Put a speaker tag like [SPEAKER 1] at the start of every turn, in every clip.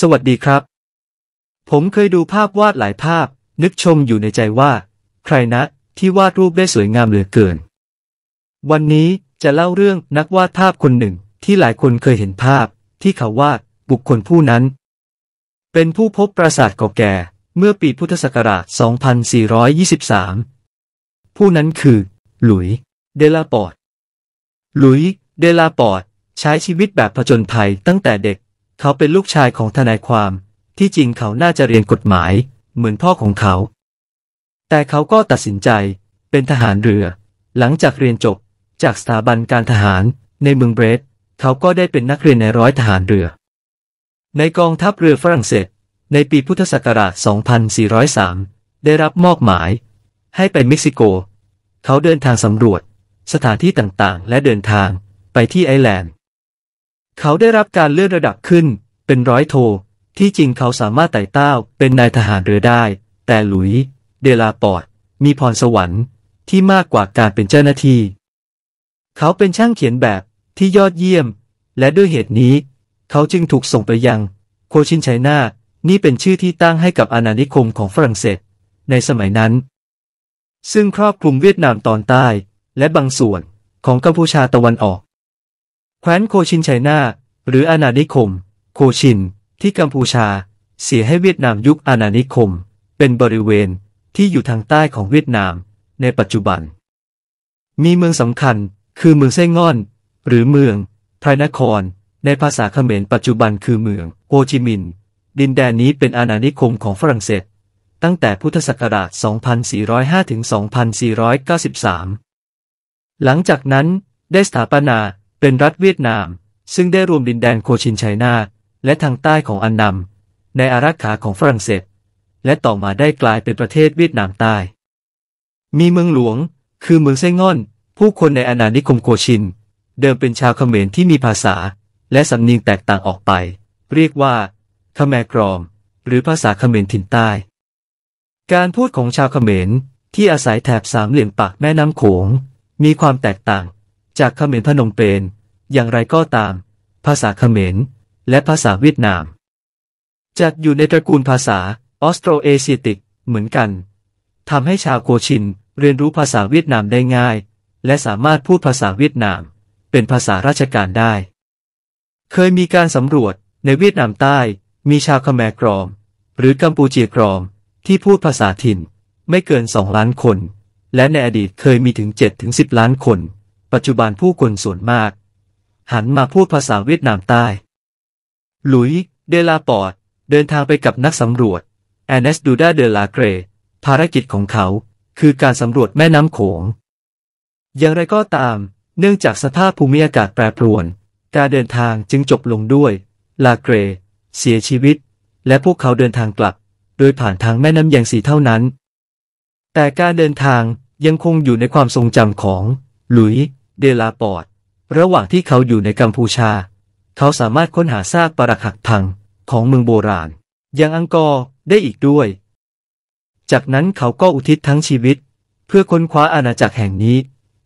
[SPEAKER 1] สวัสดีครับ ผมเคยดูภาพวาดหลายภาพ นึกชมอยู่ในใจว่า ใครนะที่วาดรูปได้สวยงามเหลือเกิน วันนี้จะเล่าเรื่องนักวาดภาพคนหนึ่งที่หลายคนเคยเห็นภาพที่เขาวาดบุคคลผู้นั้น เป็นผู้พบปราสาทเก่าแก่ เมื่อปีพุทธศักราช2423 ผู้นั้นคือหลุยเดลาปอดหลุยเดลาปอดใช้ชีวิตแบบผจญภัยตั้งแต่เด็กเขาเป็นลูกชายของทนายความที่จริงเขาน่าจะเรียนกฎหมาย เหมือนพ่อของเขา แต่เขาก็ตัดสินใจเป็นทหารเรือ หลังจากเรียนจบจากสถาบันการทหารในเมืองเบรดเขาก็ได้เป็นนักเรียนในร้อยทหารเรือ ในกองทัพเรือฝรั่งเศสในปีพุทธศักราช2403 ได้รับมอบหมาย ให้ไปเม็กซิโก เขาเดินทางสำรวจ สถานที่ต่างๆ และเดินทางไปที่ไอแลนด์เขาได้รับการเลื่อนระดับขึ้น เป็นร้อยโท ที่จริงเขาสามารถไต่เต้าเป็นนายทหารเรือได้ แต่หลุย เดลาปอด มีพรสวรรค์ ที่มากกว่าการเป็นเจ้าหน้าที่เขาเป็นช่างเขียนแบบที่ยอดเยี่ยม และด้วยเหตุนี้ เขาจึงถูกส่งไปยังโคชินไชน่านี่เป็นชื่อที่ตั้งให้กับอาณานิคมของฝรั่งเศสในสมัยนั้น ซึ่งครอบคลุมเวียดนามตอนใต้และบางส่วนของกัมพูชาตะวันออกแคว้นโคชินไชน่าหรืออาณานิคม โคชิน ที่กัมพูชา เสียให้เวียดนามยุคอาณานิคม เป็นบริเวณที่อยู่ทางใต้ของเวียดนาม ในปัจจุบัน มีเมืองสำคัญคือเมืองเซ้ง่อน หรือเมืองไทนคร ในภาษาเขมรปัจจุบันคือเมืองโฮจิมิน ดินแดนนี้เป็นอาณานิคมของฝรั่งเศสตั้งแต่พุทธศักราช 2405 ถึง 2493 หลังจากนั้นได้สถาปนาเป็นรัฐเวียดนามซึ่งได้รวมดินแดนโคชินไชน่าและทางใต้ของอันนัมในอารักขาของฝรั่งเศสและต่อมาได้กลายเป็นประเทศเวียดนามใต้ มีเมืองหลวง คือเมืองไซง่อน ผู้คนในอาณานิคมโคชิน เดิมเป็นชาวเขมรที่มีภาษาและสำเนียงแตกต่างออกไป เรียกว่าขแมกรอม หรือภาษาเขมรถิ่นใต้ การพูดของชาวเขมรที่อาศัยแถบสามเหลี่ยมปากแม่น้ำโขง มีความแตกต่าง จากเขมรพนมเปญอย่างไรก็ตาม ภาษาเขมรและภาษาเวียดนาม จัดอยู่ในตระกูลภาษาออสโตรเอเชียติก เหมือนกันทำให้ชาวโคชินเรียนรู้ภาษาเวียดนามได้ง่าย และสามารถพูดภาษาเวียดนาม เป็นภาษาราชการได้ เคยมีการสำรวจในเวียดนามใต้ มีชาวคแมรกรอม หรือกัมพูเจียกรอมที่พูดภาษาถิ่นไม่เกินสองล้านคน และในอดีตเคยมีถึง7ิบล้านคน ปัจจุบันผู้คนส่วนมากหันมาพูดภาษาเวียดนามใต้หลุยเดลาปอดเดินทางไปกับนักสำรวจแอนเนสดูดาเดลาเกรภารกิจของเขาคือการสำรวจแม่น้ำโขง อย่างไรก็ตาม เนื่องจากสภาพภูมิอากาศแปรปรวน การเดินทางจึงจบลงด้วย ลาเกรเสียชีวิต และพวกเขาเดินทางกลับ โดยผ่านทางแม่น้ำยังสีเท่านั้น แต่การเดินทางยังคงอยู่ในความทรงจำของหลุยเดลาปอดระหว่างที่เขาอยู่ในกัมพูชา เขาสามารถค้นหาซากปรักหักพังของเมืองโบราณยังอังกอร์ได้อีกด้วย จากนั้นเขาก็อุทิศทั้งชีวิตเพื่อค้นคว้าอาณาจักรแห่งนี้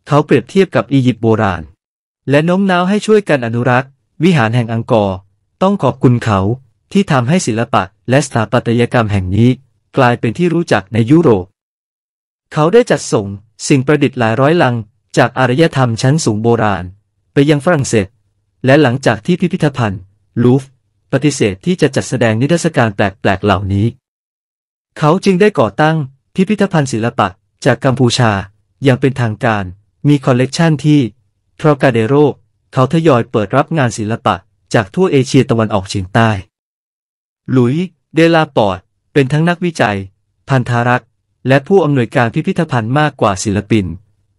[SPEAKER 1] เขาเปรียบเทียบกับอียิปต์โบราณ และโน้มน้าวให้ช่วยกันอนุรักษ์ วิหารแห่งอังกอร์ต้องขอบคุณเขาที่ทำให้ศิลปะและสถาปัตยกรรมแห่งนี้ กลายเป็นที่รู้จักในยุโรป เขาได้จัดส่งสิ่งประดิษฐ์หลายร้อยลัง จากอารยธรรมชั้นสูงโบราณไปยังฝรั่งเศส และหลังจากที่พิพิธภัณฑ์ ลูฟ ปฏิเสธที่จะจัดแสดงนิทรรศการแปลกๆเหล่านี้ เขาจึงได้ก่อตั้งพิพิธภัณฑ์ศิลปะ จากกัมพูชาอย่างเป็นทางการ มีคอลเลกชันที่ทรากาเดโรเขาทยอยเปิดรับงานศิลปะ จากทั่วเอเชียตะวันออกเฉียงใต้ หลุย เดลาปอดเป็นทั้งนักวิจัย พันธารักษ์ และผู้อำนวยการพิพิธภัณฑ์มากกว่าศิลปิน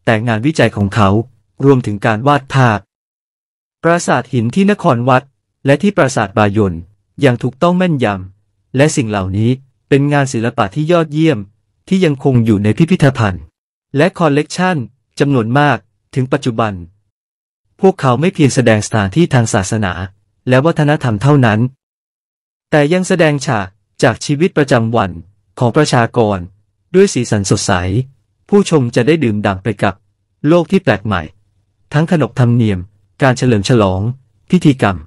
[SPEAKER 1] แต่งานวิจัยของเขารวมถึงการวาดภาพปราสาทหินที่นครวัดและที่ปราสาทบายนอย่างถูกต้องแม่นยำ และสิ่งเหล่านี้เป็นงานศิลปะที่ยอดเยี่ยมที่ยังคงอยู่ในพิพิธภัณฑ์และคอลเลกชันจำนวนมากถึงปัจจุบัน พวกเขาไม่เพียงแสดงสถานที่ทางศาสนาและวัฒนธรรมเท่านั้น แต่ยังแสดงฉากจากชีวิตประจำวันของประชากรด้วยสีสันสดใสผู้ชมจะได้ดื่มด่ำไปกับโลกที่แปลกใหม่ทั้งขนบธรรมเนียมการเฉลิมฉลอง พิธีกรรม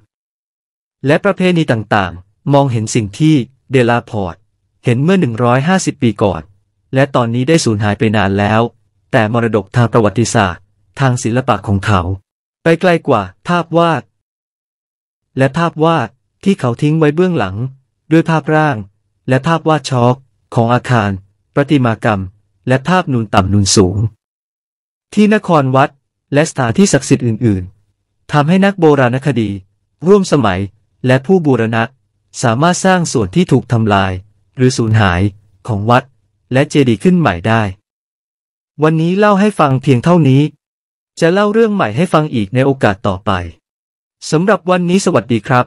[SPEAKER 1] และประเพณีต่างๆ มองเห็นสิ่งที่เดลาพอร์ต เห็นเมื่อ 150 ปีก่อน และตอนนี้ได้สูญหายไปนานแล้ว แต่มรดกทางประวัติศาสตร์ ทางศิลปะของเขา ไปไกลกว่าภาพวาด และภาพวาดที่เขาทิ้งไว้เบื้องหลัง ด้วยภาพร่าง และภาพวาดช็อกของอาคาร ประติมากรรม และภาพนูนต่ำนูนสูง ที่นครวัดและสถานที่ศักดิ์สิทธิ์อื่นๆทำให้นักโบราณคดี ร่วมสมัยและผู้บูรณะสามารถสร้างส่วนที่ถูกทำลาย หรือสูญหาย ของวัด และเจดีย์ขึ้นใหม่ได้ วันนี้เล่าให้ฟังเพียงเท่านี้ จะเล่าเรื่องใหม่ให้ฟังอีกในโอกาสต่อไป สำหรับวันนี้สวัสดีครับ